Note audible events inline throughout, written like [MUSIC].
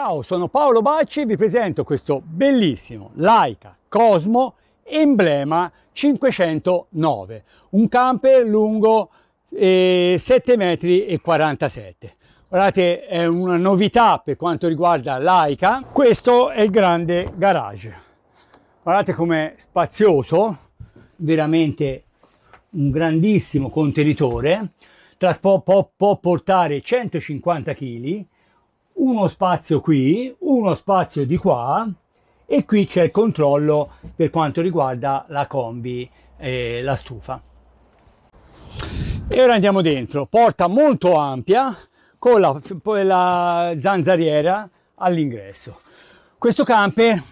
Ciao, sono Paolo Bacci e vi presento questo bellissimo Laika Cosmo Emblema 509, un camper lungo eh, 7,47 metri. Guardate, è una novità per quanto riguarda Laika. Questo è il grande garage. Guardate com'è spazioso, veramente un grandissimo contenitore. Può, può portare 150 kg uno spazio qui, uno spazio di qua e qui c'è il controllo per quanto riguarda la combi e eh, la stufa. E ora andiamo dentro, porta molto ampia con la, la zanzariera all'ingresso. Questo camper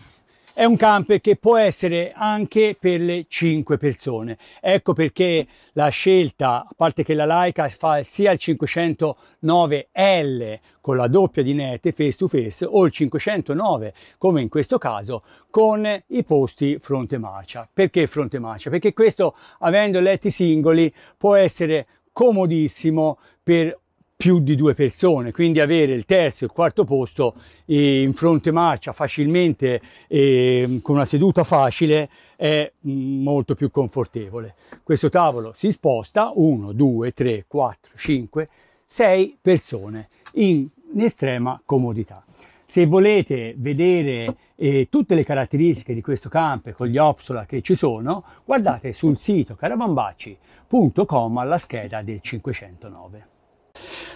è un camper che può essere anche per le 5 persone. Ecco perché la scelta, a parte che la Leica fa sia il 509L con la doppia di nette face to face o il 509 come in questo caso con i posti fronte marcia. Perché fronte marcia? Perché questo avendo letti singoli può essere comodissimo per più di due persone, quindi avere il terzo e il quarto posto eh, in fronte marcia facilmente eh, con una seduta facile è mm, molto più confortevole. Questo tavolo si sposta 1, 2, 3, 4, 5, 6 persone in, estrema comodità. Se volete vedere eh, tutte le caratteristiche di questo camper con gli Opsola che ci sono, guardate sul sito carabambacci.com alla scheda del 509.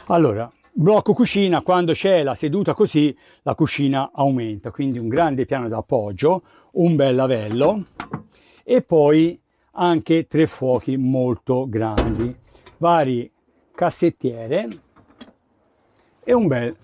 Allora, blocco cucina, quando c'è la seduta così, la cucina aumenta, quindi un grande piano d'appoggio, un bel lavello e poi anche tre fuochi molto grandi, vari cassettiere e un bel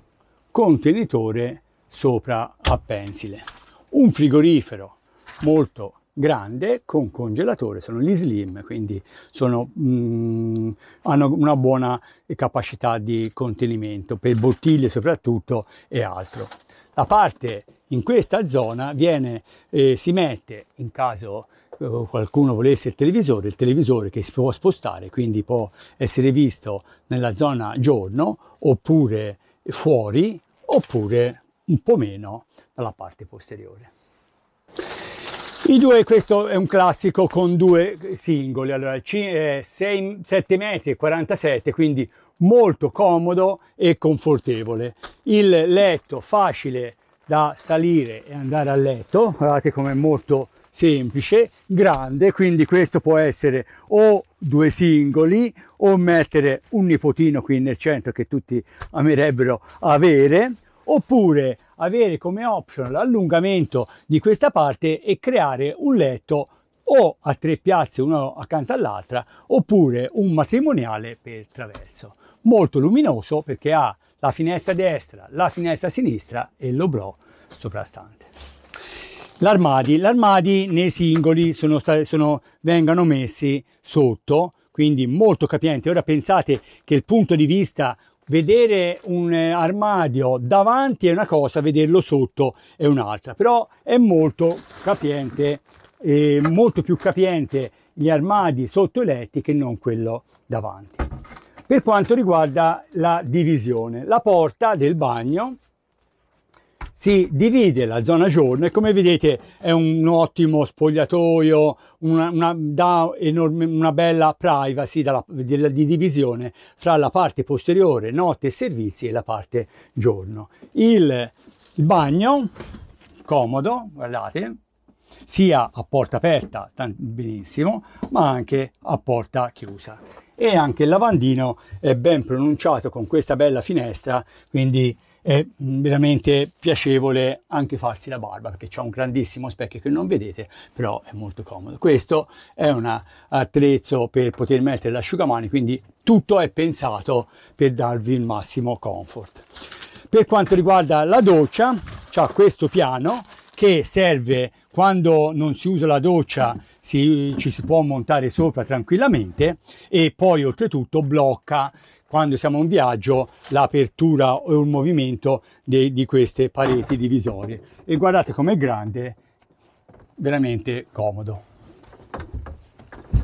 contenitore sopra a pensile. Un frigorifero molto grande con congelatore, sono gli slim, quindi sono, mm, hanno una buona capacità di contenimento per bottiglie soprattutto e altro. La parte in questa zona viene, eh, si mette, in caso eh, qualcuno volesse il televisore, il televisore che si può spostare, quindi può essere visto nella zona giorno oppure fuori oppure un po' meno dalla parte posteriore. I due, questo è un classico con due singoli, allora 6, 7 eh, metri e 47, quindi molto comodo e confortevole. Il letto facile da salire e andare a letto, guardate com'è molto semplice, grande, quindi questo può essere o due singoli o mettere un nipotino qui nel centro che tutti amerebbero avere, oppure avere come option l'allungamento di questa parte e creare un letto o a tre piazze uno accanto all'altra oppure un matrimoniale per traverso molto luminoso perché ha la finestra destra la finestra sinistra e l'oblò soprastante l'armadi l'armadi nei singoli sono, sono, vengono messi sotto quindi molto capiente ora pensate che il punto di vista vedere un eh, armadio davanti è una cosa, vederlo sotto è un'altra, però è molto capiente, eh, molto più capiente gli armadi sotto i letti che non quello davanti. Per quanto riguarda la divisione, la porta del bagno si divide la zona giorno e come vedete è un ottimo spogliatoio, una, una, dà enorme, una bella privacy dalla, della, di divisione fra la parte posteriore, notte e servizi e la parte giorno. Il, il bagno, comodo, guardate, sia a porta aperta benissimo ma anche a porta chiusa e anche il lavandino è ben pronunciato con questa bella finestra quindi è veramente piacevole anche farsi la barba perché c'è un grandissimo specchio che non vedete però è molto comodo questo è un attrezzo per poter mettere l'asciugamani quindi tutto è pensato per darvi il massimo comfort per quanto riguarda la doccia c'è questo piano che serve quando non si usa la doccia si, ci si può montare sopra tranquillamente e poi oltretutto blocca quando siamo in viaggio l'apertura o il movimento dei, di queste pareti divisorie e guardate com'è grande veramente comodo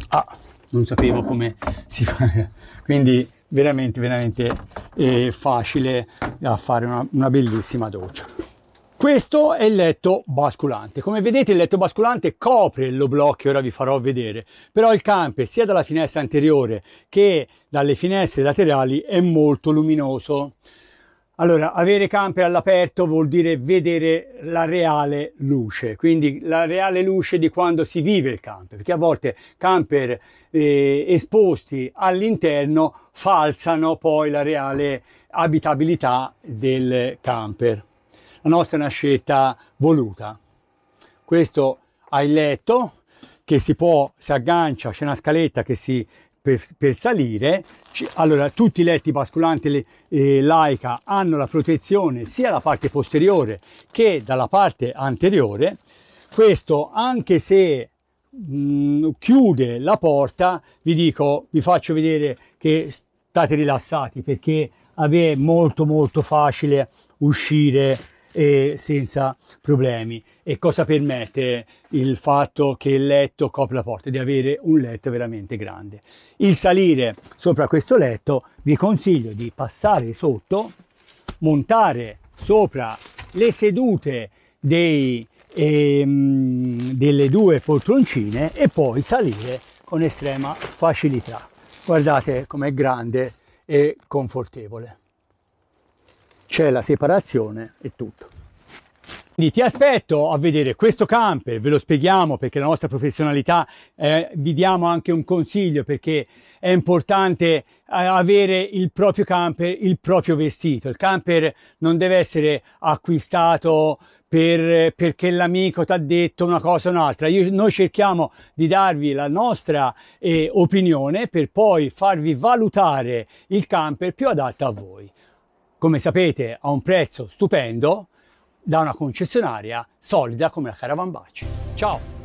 ah non sapevo come si fa [LAUGHS] quindi veramente veramente eh, facile da fare una, una bellissima doccia questo è il letto basculante. Come vedete il letto basculante copre lo blocco che ora vi farò vedere, però il camper sia dalla finestra anteriore che dalle finestre laterali è molto luminoso. Allora, avere camper all'aperto vuol dire vedere la reale luce, quindi la reale luce di quando si vive il camper, perché a volte camper eh, esposti all'interno falsano poi la reale abitabilità del camper. La nostra è una scelta voluta. Questo ha il letto che si può, si aggancia, c'è una scaletta che si per, per, salire. Allora, tutti i letti basculanti le, eh, laica hanno la protezione sia dalla parte posteriore che dalla parte anteriore. Questo, anche se mh, mm, chiude la porta, vi dico, vi faccio vedere che state rilassati perché è molto molto facile uscire e senza problemi. E cosa permette il fatto che il letto copre la porta? Di avere un letto veramente grande. Il salire sopra questo letto vi consiglio di passare sotto, montare sopra le sedute dei, ehm, delle due poltroncine e poi salire con estrema facilità. Guardate com'è grande e confortevole c'è la separazione e tutto. Quindi ti aspetto a vedere questo camper, ve lo spieghiamo perché la nostra professionalità, eh, vi diamo anche un consiglio perché è importante eh, avere il proprio camper, il proprio vestito. Il camper non deve essere acquistato per, perché l'amico ti ha detto una cosa o un'altra. noi cerchiamo di darvi la nostra eh, opinione per poi farvi valutare il camper più adatto a voi come sapete a un prezzo stupendo da una concessionaria solida come la Caravan Baci. Ciao!